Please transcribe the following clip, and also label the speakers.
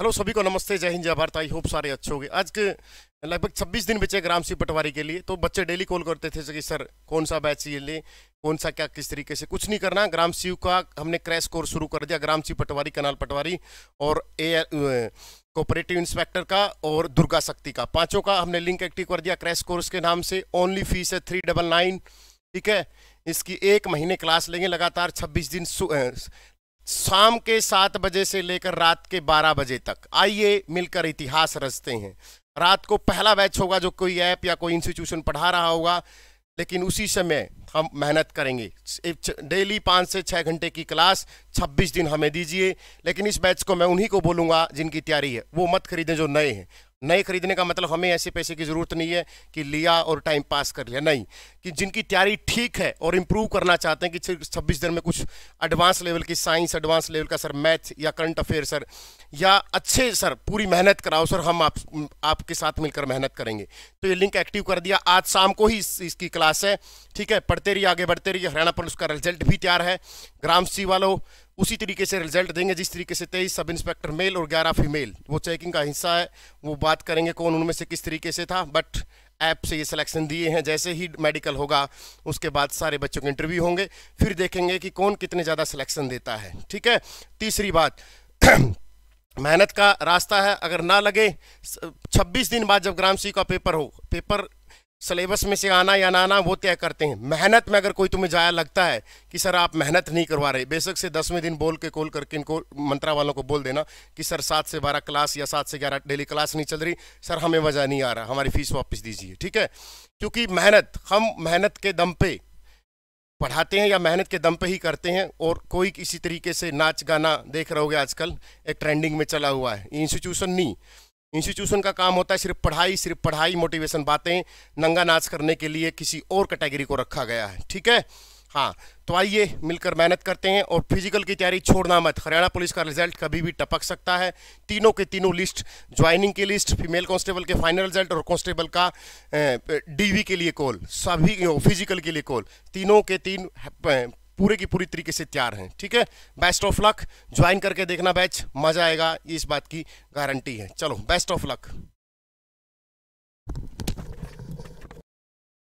Speaker 1: hello सभी को नमस्ते जय हिंद जय भारत आई होप सारे अच्छे होंगे आज के लगभग 26 दिन बचे ग्राम सिंह पटवारी के लिए तो बच्चे डेली कॉल करते थे कि सर कौन सा बैच ये ले कौन सा क्या किस तरीके से कुछ नहीं करना ग्राम शिव का हमने क्रैश कोर्स शुरू कर दिया ग्राम सिंह पटवारी कनाल पटवारी और ए कोऑपरेटिव इंस्पेक्टर का और दुर्गा शक्ति का पाँचों का हमने लिंक एक्टिव कर दिया क्रैश कोर्स के नाम से ओनली फीस है थ्री ठीक है इसकी एक महीने क्लास लेंगे लगातार 26 दिन शाम के सात बजे से लेकर रात के बारह बजे तक आइए मिलकर इतिहास रचते हैं रात को पहला बैच होगा जो कोई ऐप या कोई इंस्टीट्यूशन पढ़ा रहा होगा लेकिन उसी समय हम मेहनत करेंगे डेली पाँच से छः घंटे की क्लास छब्बीस दिन हमें दीजिए लेकिन इस बैच को मैं उन्हीं को बोलूँगा जिनकी तैयारी है वो मत खरीदें जो नए हैं नए खरीदने का मतलब हमें ऐसे पैसे की ज़रूरत नहीं है कि लिया और टाइम पास कर लिया नहीं कि जिनकी तैयारी ठीक है और इम्प्रूव करना चाहते हैं कि छब्बीस दिन में कुछ एडवांस लेवल की साइंस एडवांस लेवल का सर मैथ या करंट अफेयर सर या अच्छे सर पूरी मेहनत कराओ सर हम आप आपके साथ मिलकर मेहनत करेंगे तो ये लिंक एक्टिव कर दिया आज शाम को ही इस, इसकी क्लास है ठीक है पढ़ते रहिए आगे बढ़ते रहिए हरियाणा पर उसका रिजल्ट भी तैयार है ग्राम सी वालों उसी तरीके से रिजल्ट देंगे जिस तरीके से तेईस सब इंस्पेक्टर मेल और ग्यारह फीमेल वो चेकिंग का हिस्सा है वो बात करेंगे कौन उनमें से किस तरीके से था बट ऐप से ये सिलेक्शन दिए हैं जैसे ही मेडिकल होगा उसके बाद सारे बच्चों के इंटरव्यू होंगे फिर देखेंगे कि कौन कितने ज़्यादा सिलेक्शन देता है ठीक है तीसरी बात मेहनत का रास्ता है अगर ना लगे 26 दिन बाद जब ग्राम सी का पेपर हो पेपर सिलेबस में से आना या ना आना वो तय करते हैं मेहनत में अगर कोई तुम्हें जाया लगता है कि सर आप मेहनत नहीं करवा रहे बेशक से दसवें दिन बोल के कॉल करके इनको मंत्रा वालों को बोल देना कि सर सात से बारह क्लास या सात से ग्यारह डेली क्लास नहीं चल रही सर हमें मज़ा नहीं आ रहा हमारी फीस वापस दीजिए ठीक है क्योंकि मेहनत हम मेहनत के दम पे पढ़ाते हैं या मेहनत के दम पे ही करते हैं और कोई किसी तरीके से नाच गाना देख रहोगे आजकल एक ट्रेंडिंग में चला हुआ है इंस्टीट्यूशन नहीं इंस्टीट्यूशन का काम होता है सिर्फ पढ़ाई सिर्फ पढ़ाई मोटिवेशन बातें नंगा नाच करने के लिए किसी और कैटेगरी को रखा गया है ठीक है हाँ तो आइए मिलकर मेहनत करते हैं और फिजिकल की तैयारी छोड़ना मत हरियाणा पुलिस का रिजल्ट कभी भी टपक सकता है तीनों के तीनों लिस्ट ज्वाइनिंग की लिस्ट फीमेल कांस्टेबल के फाइनल रिजल्ट और कांस्टेबल का डीवी के लिए कॉल सभी फिजिकल के लिए कॉल तीनों के तीन पूरे की पूरी तरीके से तैयार हैं ठीक है बेस्ट ऑफ लक ज्वाइन करके देखना बैच मजा आएगा इस बात की गारंटी है चलो बेस्ट ऑफ लक